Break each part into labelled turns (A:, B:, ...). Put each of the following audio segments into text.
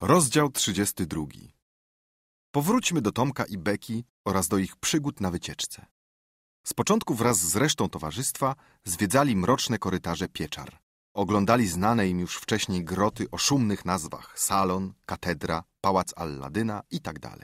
A: Rozdział 32. Powróćmy do Tomka i Beki oraz do ich przygód na wycieczce. Z początku wraz z resztą towarzystwa zwiedzali mroczne korytarze pieczar. Oglądali znane im już wcześniej groty o szumnych nazwach salon, katedra, pałac Alladyna itd. Tak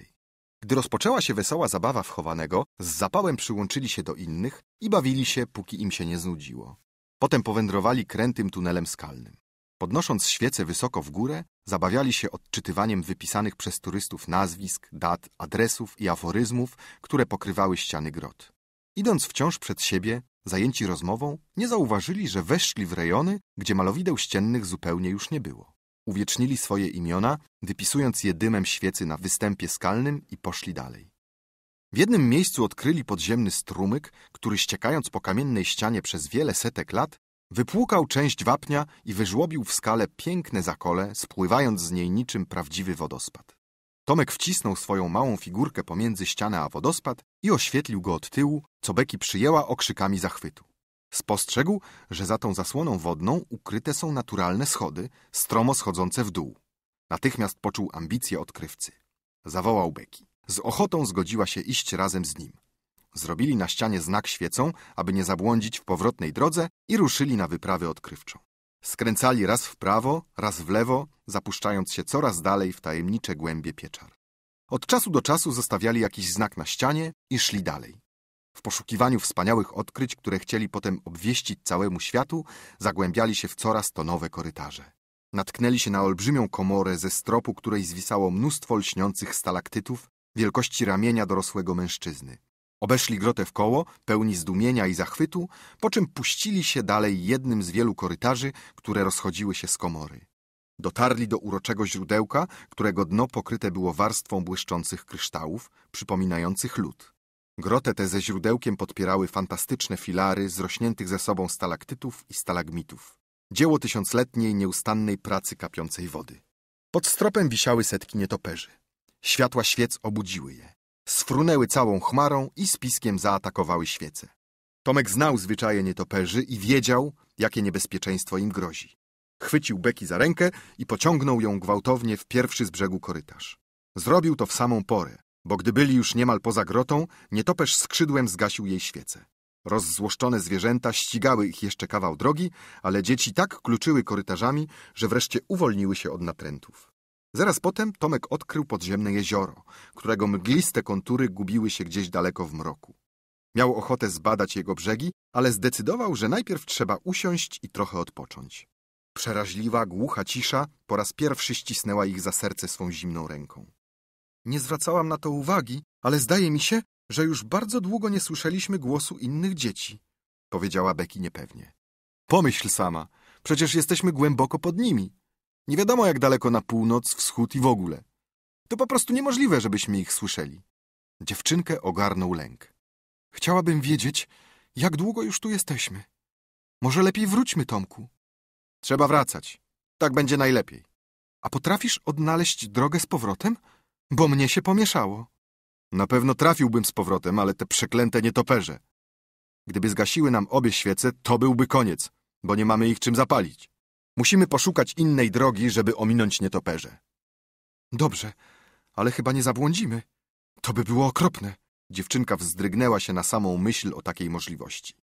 A: Gdy rozpoczęła się wesoła zabawa wchowanego, z zapałem przyłączyli się do innych i bawili się, póki im się nie znudziło. Potem powędrowali krętym tunelem skalnym. Podnosząc świece wysoko w górę, Zabawiali się odczytywaniem wypisanych przez turystów nazwisk, dat, adresów i aforyzmów, które pokrywały ściany grot. Idąc wciąż przed siebie, zajęci rozmową, nie zauważyli, że weszli w rejony, gdzie malowideł ściennych zupełnie już nie było. Uwiecznili swoje imiona, wypisując je dymem świecy na występie skalnym i poszli dalej. W jednym miejscu odkryli podziemny strumyk, który ściekając po kamiennej ścianie przez wiele setek lat, Wypłukał część wapnia i wyżłobił w skale piękne zakole, spływając z niej niczym prawdziwy wodospad. Tomek wcisnął swoją małą figurkę pomiędzy ścianę a wodospad i oświetlił go od tyłu, co Beki przyjęła okrzykami zachwytu. Spostrzegł, że za tą zasłoną wodną ukryte są naturalne schody, stromo schodzące w dół. Natychmiast poczuł ambicje odkrywcy. Zawołał Beki. Z ochotą zgodziła się iść razem z nim. Zrobili na ścianie znak świecą, aby nie zabłądzić w powrotnej drodze i ruszyli na wyprawę odkrywczą. Skręcali raz w prawo, raz w lewo, zapuszczając się coraz dalej w tajemnicze głębie pieczar. Od czasu do czasu zostawiali jakiś znak na ścianie i szli dalej. W poszukiwaniu wspaniałych odkryć, które chcieli potem obwieścić całemu światu, zagłębiali się w coraz to nowe korytarze. Natknęli się na olbrzymią komorę, ze stropu której zwisało mnóstwo lśniących stalaktytów wielkości ramienia dorosłego mężczyzny. Obeszli grotę w koło, pełni zdumienia i zachwytu, po czym puścili się dalej jednym z wielu korytarzy, które rozchodziły się z komory. Dotarli do uroczego źródełka, którego dno pokryte było warstwą błyszczących kryształów, przypominających lód. Grotę tę ze źródełkiem podpierały fantastyczne filary z rośniętych ze sobą stalaktytów i stalagmitów. Dzieło tysiącletniej, nieustannej pracy kapiącej wody. Pod stropem wisiały setki nietoperzy. Światła świec obudziły je sfrunęły całą chmarą i spiskiem zaatakowały świece. Tomek znał zwyczaje nietoperzy i wiedział, jakie niebezpieczeństwo im grozi. Chwycił Beki za rękę i pociągnął ją gwałtownie w pierwszy z brzegu korytarz. Zrobił to w samą porę, bo gdy byli już niemal poza grotą, nietoperz skrzydłem zgasił jej świece. Rozzłoszczone zwierzęta ścigały ich jeszcze kawał drogi, ale dzieci tak kluczyły korytarzami, że wreszcie uwolniły się od natrętów. Zaraz potem Tomek odkrył podziemne jezioro, którego mgliste kontury gubiły się gdzieś daleko w mroku. Miał ochotę zbadać jego brzegi, ale zdecydował, że najpierw trzeba usiąść i trochę odpocząć. Przeraźliwa, głucha cisza po raz pierwszy ścisnęła ich za serce swą zimną ręką. Nie zwracałam na to uwagi, ale zdaje mi się, że już bardzo długo nie słyszeliśmy głosu innych dzieci, powiedziała Beki niepewnie. Pomyśl sama, przecież jesteśmy głęboko pod nimi. Nie wiadomo jak daleko na północ, wschód i w ogóle. To po prostu niemożliwe, żebyśmy ich słyszeli. Dziewczynkę ogarnął lęk. Chciałabym wiedzieć, jak długo już tu jesteśmy. Może lepiej wróćmy, Tomku. Trzeba wracać. Tak będzie najlepiej. A potrafisz odnaleźć drogę z powrotem? Bo mnie się pomieszało. Na pewno trafiłbym z powrotem, ale te przeklęte nietoperze. Gdyby zgasiły nam obie świece, to byłby koniec, bo nie mamy ich czym zapalić. Musimy poszukać innej drogi, żeby ominąć nietoperze. Dobrze, ale chyba nie zabłądzimy. To by było okropne. Dziewczynka wzdrygnęła się na samą myśl o takiej możliwości.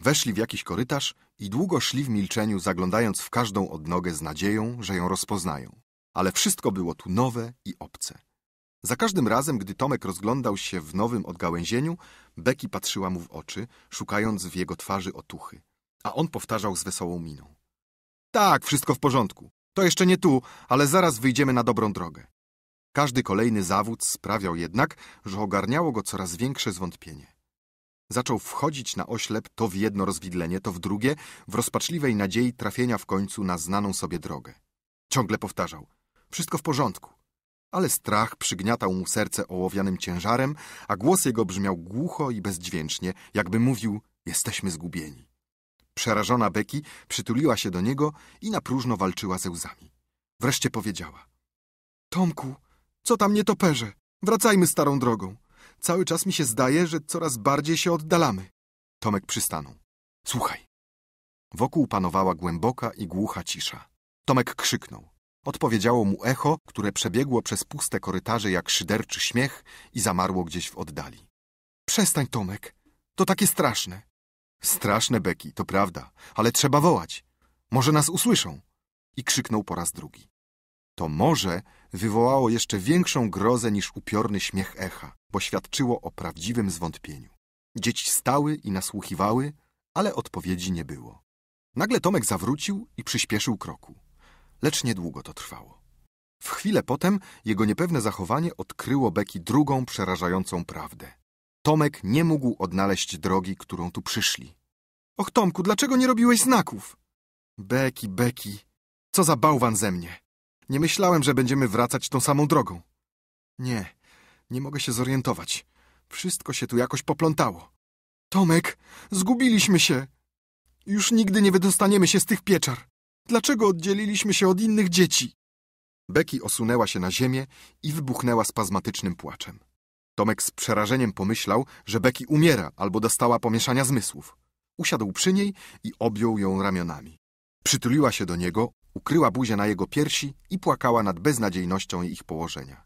A: Weszli w jakiś korytarz i długo szli w milczeniu, zaglądając w każdą odnogę z nadzieją, że ją rozpoznają. Ale wszystko było tu nowe i obce. Za każdym razem, gdy Tomek rozglądał się w nowym odgałęzieniu, Beki patrzyła mu w oczy, szukając w jego twarzy otuchy, a on powtarzał z wesołą miną. Tak, wszystko w porządku. To jeszcze nie tu, ale zaraz wyjdziemy na dobrą drogę. Każdy kolejny zawód sprawiał jednak, że ogarniało go coraz większe zwątpienie. Zaczął wchodzić na oślep to w jedno rozwidlenie, to w drugie, w rozpaczliwej nadziei trafienia w końcu na znaną sobie drogę. Ciągle powtarzał – wszystko w porządku. Ale strach przygniatał mu serce ołowianym ciężarem, a głos jego brzmiał głucho i bezdźwięcznie, jakby mówił – jesteśmy zgubieni. Przerażona Beki przytuliła się do niego i na próżno walczyła ze łzami. Wreszcie powiedziała. Tomku, co tam nie toperze? Wracajmy starą drogą. Cały czas mi się zdaje, że coraz bardziej się oddalamy. Tomek przystanął. Słuchaj. Wokół panowała głęboka i głucha cisza. Tomek krzyknął. Odpowiedziało mu echo, które przebiegło przez puste korytarze jak szyderczy śmiech i zamarło gdzieś w oddali. Przestań, Tomek. To takie straszne. Straszne beki, to prawda, ale trzeba wołać. Może nas usłyszą. I krzyknął po raz drugi. To może wywołało jeszcze większą grozę niż upiorny śmiech echa, bo świadczyło o prawdziwym zwątpieniu. Dzieci stały i nasłuchiwały, ale odpowiedzi nie było. Nagle Tomek zawrócił i przyspieszył kroku. Lecz niedługo to trwało. W chwilę potem jego niepewne zachowanie odkryło Beki drugą przerażającą prawdę. Tomek nie mógł odnaleźć drogi, którą tu przyszli. Och, Tomku, dlaczego nie robiłeś znaków? Beki, beki, co za bałwan ze mnie. Nie myślałem, że będziemy wracać tą samą drogą. Nie, nie mogę się zorientować. Wszystko się tu jakoś poplątało. Tomek, zgubiliśmy się. Już nigdy nie wydostaniemy się z tych pieczar. Dlaczego oddzieliliśmy się od innych dzieci? Beki osunęła się na ziemię i wybuchnęła spazmatycznym płaczem. Tomek z przerażeniem pomyślał, że Beki umiera albo dostała pomieszania zmysłów. Usiadł przy niej i objął ją ramionami. Przytuliła się do niego, ukryła buzię na jego piersi i płakała nad beznadziejnością ich położenia.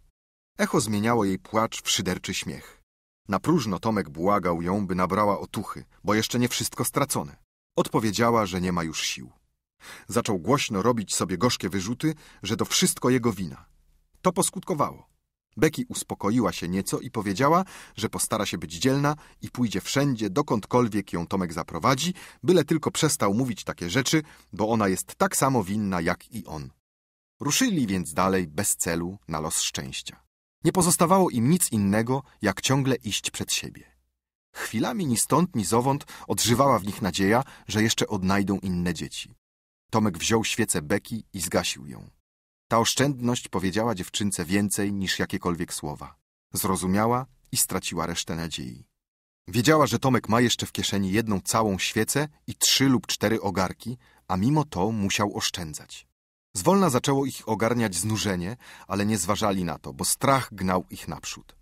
A: Echo zmieniało jej płacz w szyderczy śmiech. Na próżno Tomek błagał ją, by nabrała otuchy, bo jeszcze nie wszystko stracone. Odpowiedziała, że nie ma już sił. Zaczął głośno robić sobie gorzkie wyrzuty, że to wszystko jego wina. To poskutkowało. Becky uspokoiła się nieco i powiedziała, że postara się być dzielna i pójdzie wszędzie, dokądkolwiek ją Tomek zaprowadzi, byle tylko przestał mówić takie rzeczy, bo ona jest tak samo winna jak i on. Ruszyli więc dalej bez celu na los szczęścia. Nie pozostawało im nic innego, jak ciągle iść przed siebie. Chwilami ni stąd, ni zowąd odżywała w nich nadzieja, że jeszcze odnajdą inne dzieci. Tomek wziął świecę Beki i zgasił ją. Ta oszczędność powiedziała dziewczynce więcej niż jakiekolwiek słowa. Zrozumiała i straciła resztę nadziei. Wiedziała, że Tomek ma jeszcze w kieszeni jedną całą świecę i trzy lub cztery ogarki, a mimo to musiał oszczędzać. Zwolna zaczęło ich ogarniać znużenie, ale nie zważali na to, bo strach gnał ich naprzód.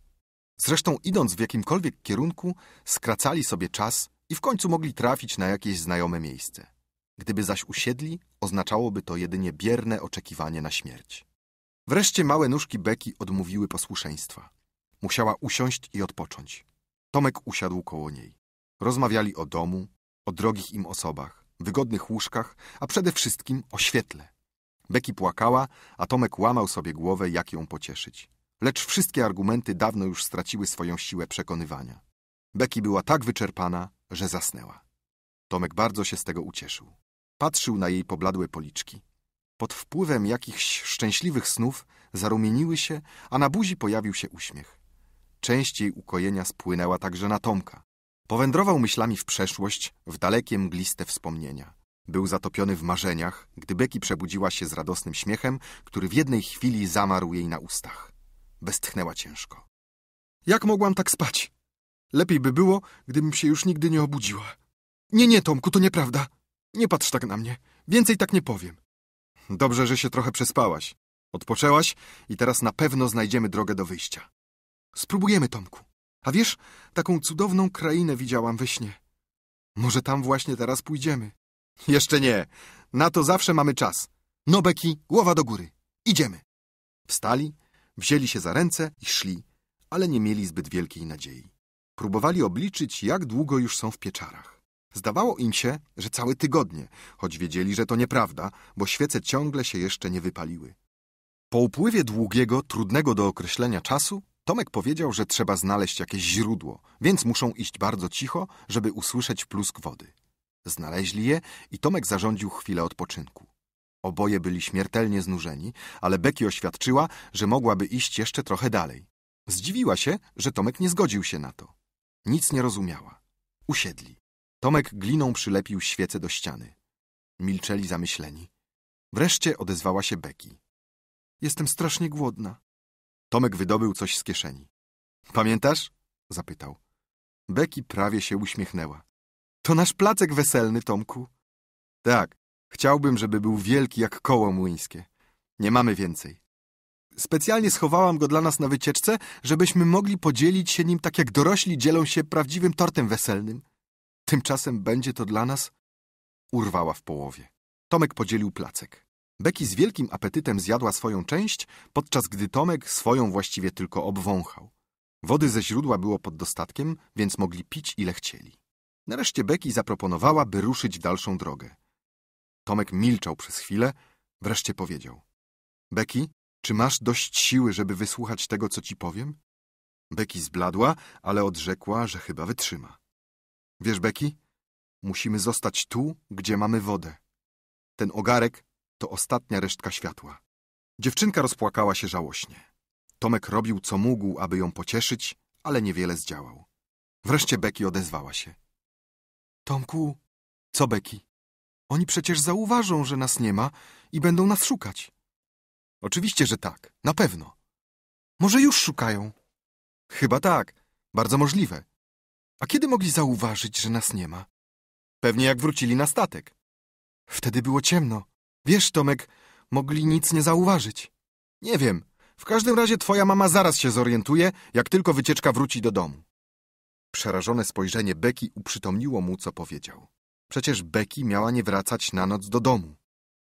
A: Zresztą idąc w jakimkolwiek kierunku, skracali sobie czas i w końcu mogli trafić na jakieś znajome miejsce. Gdyby zaś usiedli, oznaczałoby to jedynie bierne oczekiwanie na śmierć. Wreszcie małe nóżki Beki odmówiły posłuszeństwa. Musiała usiąść i odpocząć. Tomek usiadł koło niej. Rozmawiali o domu, o drogich im osobach, wygodnych łóżkach, a przede wszystkim o świetle. Beki płakała, a Tomek łamał sobie głowę, jak ją pocieszyć. Lecz wszystkie argumenty dawno już straciły swoją siłę przekonywania. Beki była tak wyczerpana, że zasnęła. Tomek bardzo się z tego ucieszył. Patrzył na jej pobladłe policzki. Pod wpływem jakichś szczęśliwych snów zarumieniły się, a na buzi pojawił się uśmiech. Część jej ukojenia spłynęła także na Tomka. Powędrował myślami w przeszłość, w dalekie mgliste wspomnienia. Był zatopiony w marzeniach, gdy Beki przebudziła się z radosnym śmiechem, który w jednej chwili zamarł jej na ustach. Westchnęła ciężko. Jak mogłam tak spać? Lepiej by było, gdybym się już nigdy nie obudziła. Nie, nie, Tomku, to nieprawda. Nie patrz tak na mnie. Więcej tak nie powiem. Dobrze, że się trochę przespałaś. Odpoczęłaś i teraz na pewno znajdziemy drogę do wyjścia. Spróbujemy, Tomku. A wiesz, taką cudowną krainę widziałam we śnie. Może tam właśnie teraz pójdziemy. Jeszcze nie. Na to zawsze mamy czas. Nobeki, głowa do góry. Idziemy. Wstali, wzięli się za ręce i szli, ale nie mieli zbyt wielkiej nadziei. Próbowali obliczyć, jak długo już są w pieczarach. Zdawało im się, że całe tygodnie, choć wiedzieli, że to nieprawda, bo świece ciągle się jeszcze nie wypaliły. Po upływie długiego, trudnego do określenia czasu, Tomek powiedział, że trzeba znaleźć jakieś źródło, więc muszą iść bardzo cicho, żeby usłyszeć plusk wody. Znaleźli je i Tomek zarządził chwilę odpoczynku. Oboje byli śmiertelnie znużeni, ale Beki oświadczyła, że mogłaby iść jeszcze trochę dalej. Zdziwiła się, że Tomek nie zgodził się na to. Nic nie rozumiała. Usiedli. Tomek gliną przylepił świecę do ściany. Milczeli zamyśleni. Wreszcie odezwała się Beki. Jestem strasznie głodna. Tomek wydobył coś z kieszeni. Pamiętasz? zapytał. Beki prawie się uśmiechnęła. To nasz placek weselny, Tomku. Tak, chciałbym, żeby był wielki jak koło młyńskie. Nie mamy więcej. Specjalnie schowałam go dla nas na wycieczce, żebyśmy mogli podzielić się nim tak jak dorośli dzielą się prawdziwym tortem weselnym. Tymczasem będzie to dla nas... Urwała w połowie. Tomek podzielił placek. Beki z wielkim apetytem zjadła swoją część, podczas gdy Tomek swoją właściwie tylko obwąchał. Wody ze źródła było pod dostatkiem, więc mogli pić ile chcieli. Nareszcie Beki zaproponowała, by ruszyć w dalszą drogę. Tomek milczał przez chwilę, wreszcie powiedział. Beki, czy masz dość siły, żeby wysłuchać tego, co ci powiem? Beki zbladła, ale odrzekła, że chyba wytrzyma. Wiesz, Beki, musimy zostać tu, gdzie mamy wodę. Ten ogarek to ostatnia resztka światła. Dziewczynka rozpłakała się żałośnie. Tomek robił, co mógł, aby ją pocieszyć, ale niewiele zdziałał. Wreszcie Beki odezwała się. Tomku, co Beki? Oni przecież zauważą, że nas nie ma i będą nas szukać. Oczywiście, że tak, na pewno. Może już szukają? Chyba tak, bardzo możliwe. A kiedy mogli zauważyć, że nas nie ma? Pewnie jak wrócili na statek. Wtedy było ciemno. Wiesz, Tomek, mogli nic nie zauważyć. Nie wiem. W każdym razie twoja mama zaraz się zorientuje, jak tylko wycieczka wróci do domu. Przerażone spojrzenie Beki uprzytomniło mu, co powiedział. Przecież Beki miała nie wracać na noc do domu.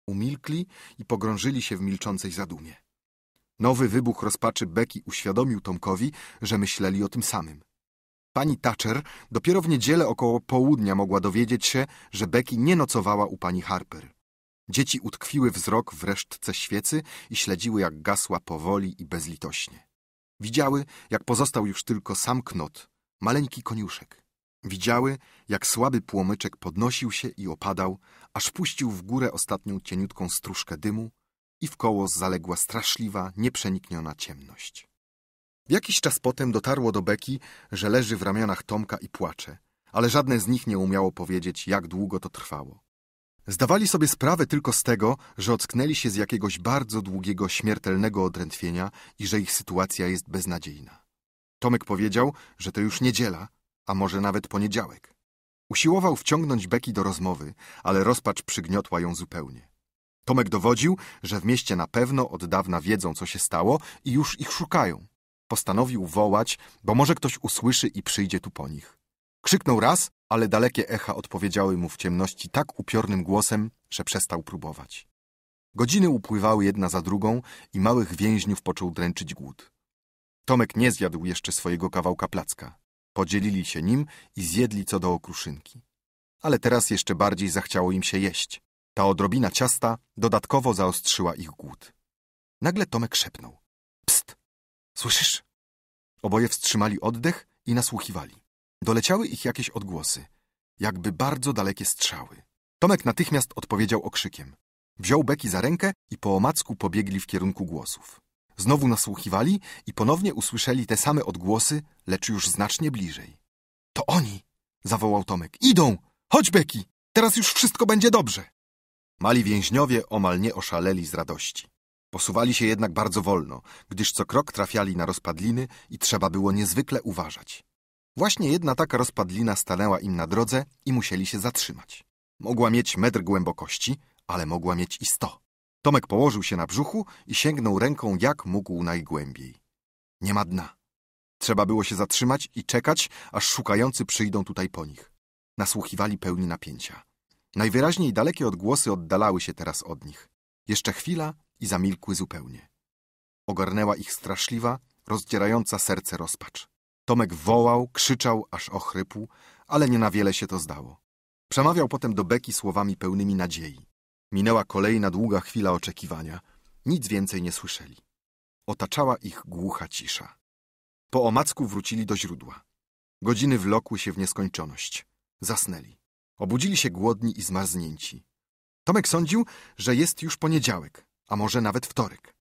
A: Umilkli i pogrążyli się w milczącej zadumie. Nowy wybuch rozpaczy Beki uświadomił Tomkowi, że myśleli o tym samym. Pani Thatcher dopiero w niedzielę około południa mogła dowiedzieć się, że Becky nie nocowała u pani Harper. Dzieci utkwiły wzrok w resztce świecy i śledziły, jak gasła powoli i bezlitośnie. Widziały, jak pozostał już tylko sam knot, maleńki koniuszek. Widziały, jak słaby płomyczek podnosił się i opadał, aż puścił w górę ostatnią cieniutką stróżkę dymu i w koło zaległa straszliwa, nieprzenikniona ciemność. Jakiś czas potem dotarło do Beki, że leży w ramionach Tomka i płacze, ale żadne z nich nie umiało powiedzieć, jak długo to trwało. Zdawali sobie sprawę tylko z tego, że ocknęli się z jakiegoś bardzo długiego, śmiertelnego odrętwienia i że ich sytuacja jest beznadziejna. Tomek powiedział, że to już niedziela, a może nawet poniedziałek. Usiłował wciągnąć Beki do rozmowy, ale rozpacz przygniotła ją zupełnie. Tomek dowodził, że w mieście na pewno od dawna wiedzą, co się stało i już ich szukają postanowił wołać, bo może ktoś usłyszy i przyjdzie tu po nich. Krzyknął raz, ale dalekie echa odpowiedziały mu w ciemności tak upiornym głosem, że przestał próbować. Godziny upływały jedna za drugą i małych więźniów począł dręczyć głód. Tomek nie zjadł jeszcze swojego kawałka placka. Podzielili się nim i zjedli co do okruszynki. Ale teraz jeszcze bardziej zachciało im się jeść. Ta odrobina ciasta dodatkowo zaostrzyła ich głód. Nagle Tomek szepnął. Pst! Słyszysz? Oboje wstrzymali oddech i nasłuchiwali. Doleciały ich jakieś odgłosy, jakby bardzo dalekie strzały. Tomek natychmiast odpowiedział okrzykiem. Wziął Beki za rękę i po omacku pobiegli w kierunku głosów. Znowu nasłuchiwali i ponownie usłyszeli te same odgłosy, lecz już znacznie bliżej. To oni! zawołał Tomek. Idą! Chodź, Beki! Teraz już wszystko będzie dobrze! Mali więźniowie omal nie oszaleli z radości. Posuwali się jednak bardzo wolno, gdyż co krok trafiali na rozpadliny i trzeba było niezwykle uważać. Właśnie jedna taka rozpadlina stanęła im na drodze i musieli się zatrzymać. Mogła mieć metr głębokości, ale mogła mieć i sto. Tomek położył się na brzuchu i sięgnął ręką jak mógł najgłębiej. Nie ma dna. Trzeba było się zatrzymać i czekać, aż szukający przyjdą tutaj po nich. Nasłuchiwali pełni napięcia. Najwyraźniej dalekie odgłosy oddalały się teraz od nich. Jeszcze chwila i zamilkły zupełnie. Ogarnęła ich straszliwa, rozdzierająca serce rozpacz. Tomek wołał, krzyczał, aż ochrypł, ale nie na wiele się to zdało. Przemawiał potem do Beki słowami pełnymi nadziei. Minęła kolejna długa chwila oczekiwania. Nic więcej nie słyszeli. Otaczała ich głucha cisza. Po omacku wrócili do źródła. Godziny wlokły się w nieskończoność. Zasnęli. Obudzili się głodni i zmarznięci. Tomek sądził, że jest już poniedziałek, a może nawet wtorek.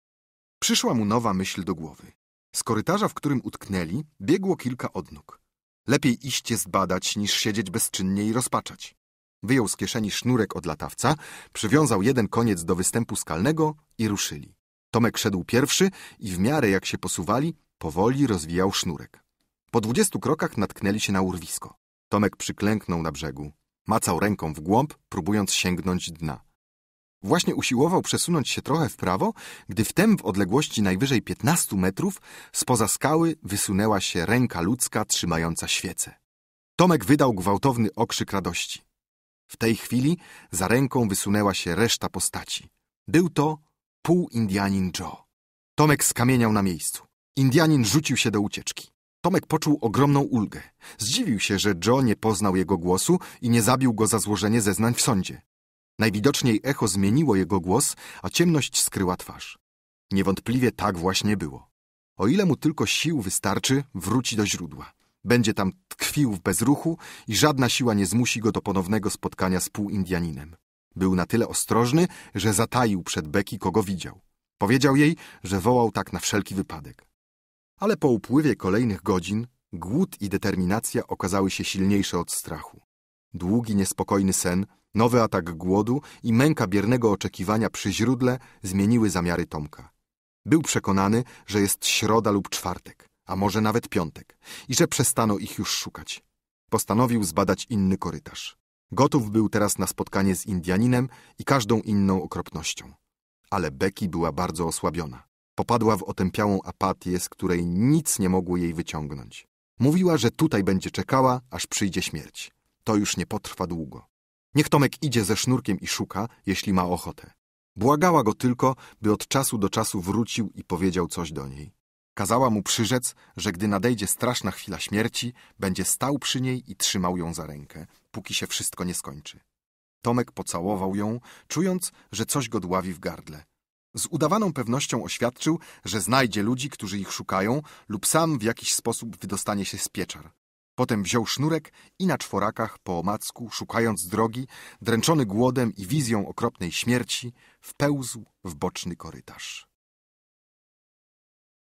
A: Przyszła mu nowa myśl do głowy. Z korytarza, w którym utknęli, biegło kilka odnóg. Lepiej iść je zbadać, niż siedzieć bezczynnie i rozpaczać. Wyjął z kieszeni sznurek od latawca, przywiązał jeden koniec do występu skalnego i ruszyli. Tomek szedł pierwszy i w miarę jak się posuwali, powoli rozwijał sznurek. Po dwudziestu krokach natknęli się na urwisko. Tomek przyklęknął na brzegu, Macał ręką w głąb, próbując sięgnąć dna. Właśnie usiłował przesunąć się trochę w prawo, gdy wtem w odległości najwyżej 15 metrów spoza skały wysunęła się ręka ludzka trzymająca świecę. Tomek wydał gwałtowny okrzyk radości. W tej chwili za ręką wysunęła się reszta postaci. Był to pół Indianin Joe. Tomek skamieniał na miejscu. Indianin rzucił się do ucieczki. Tomek poczuł ogromną ulgę. Zdziwił się, że Joe nie poznał jego głosu i nie zabił go za złożenie zeznań w sądzie. Najwidoczniej echo zmieniło jego głos, a ciemność skryła twarz. Niewątpliwie tak właśnie było. O ile mu tylko sił wystarczy, wróci do źródła. Będzie tam tkwił w bezruchu i żadna siła nie zmusi go do ponownego spotkania z półindianinem. Był na tyle ostrożny, że zataił przed Beki, kogo widział. Powiedział jej, że wołał tak na wszelki wypadek ale po upływie kolejnych godzin głód i determinacja okazały się silniejsze od strachu. Długi, niespokojny sen, nowy atak głodu i męka biernego oczekiwania przy źródle zmieniły zamiary Tomka. Był przekonany, że jest środa lub czwartek, a może nawet piątek, i że przestano ich już szukać. Postanowił zbadać inny korytarz. Gotów był teraz na spotkanie z Indianinem i każdą inną okropnością. Ale Becky była bardzo osłabiona. Popadła w otępiałą apatię, z której nic nie mogło jej wyciągnąć. Mówiła, że tutaj będzie czekała, aż przyjdzie śmierć. To już nie potrwa długo. Niech Tomek idzie ze sznurkiem i szuka, jeśli ma ochotę. Błagała go tylko, by od czasu do czasu wrócił i powiedział coś do niej. Kazała mu przyrzec, że gdy nadejdzie straszna chwila śmierci, będzie stał przy niej i trzymał ją za rękę, póki się wszystko nie skończy. Tomek pocałował ją, czując, że coś go dławi w gardle. Z udawaną pewnością oświadczył, że znajdzie ludzi, którzy ich szukają, lub sam w jakiś sposób wydostanie się z pieczar. Potem wziął sznurek i na czworakach po omacku, szukając drogi, dręczony głodem i wizją okropnej śmierci, wpełzł w boczny korytarz.